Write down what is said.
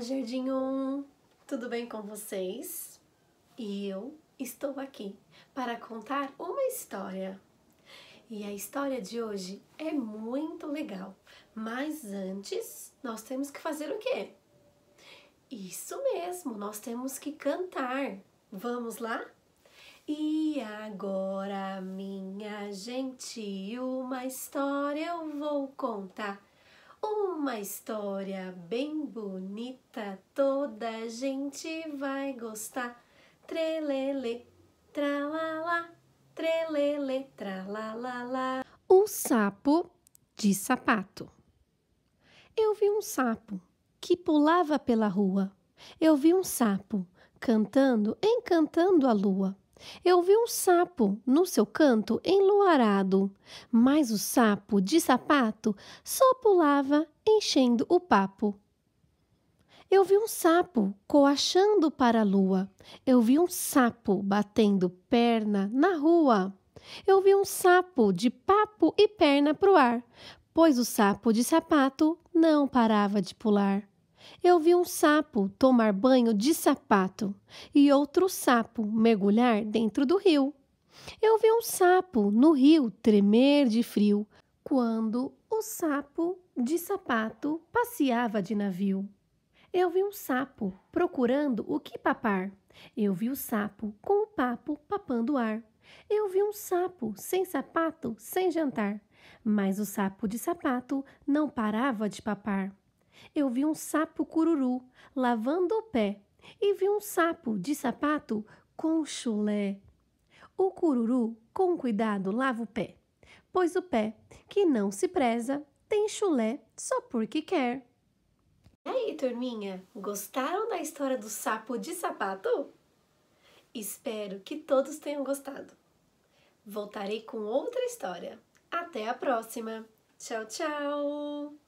Olá, Jardim 1! Tudo bem com vocês? E eu estou aqui para contar uma história. E a história de hoje é muito legal, mas antes nós temos que fazer o quê? Isso mesmo, nós temos que cantar. Vamos lá? E agora, minha gente, uma história eu vou contar. Uma história bem bonita, toda gente vai gostar. Trelele, tralalá, trelele, tralalá. O sapo de sapato. Eu vi um sapo que pulava pela rua. Eu vi um sapo cantando, encantando a lua. Eu vi um sapo no seu canto enluarado, mas o sapo de sapato só pulava enchendo o papo. Eu vi um sapo coachando para a lua. Eu vi um sapo batendo perna na rua. Eu vi um sapo de papo e perna pro ar, pois o sapo de sapato não parava de pular. Eu vi um sapo tomar banho de sapato e outro sapo mergulhar dentro do rio. Eu vi um sapo no rio tremer de frio quando o sapo de sapato passeava de navio. Eu vi um sapo procurando o que papar. Eu vi o sapo com o papo papando o ar. Eu vi um sapo sem sapato, sem jantar. Mas o sapo de sapato não parava de papar. Eu vi um sapo cururu lavando o pé e vi um sapo de sapato com chulé. O cururu, com cuidado, lava o pé, pois o pé que não se preza tem chulé só porque quer. E aí, turminha, gostaram da história do sapo de sapato? Espero que todos tenham gostado. Voltarei com outra história. Até a próxima! Tchau, tchau!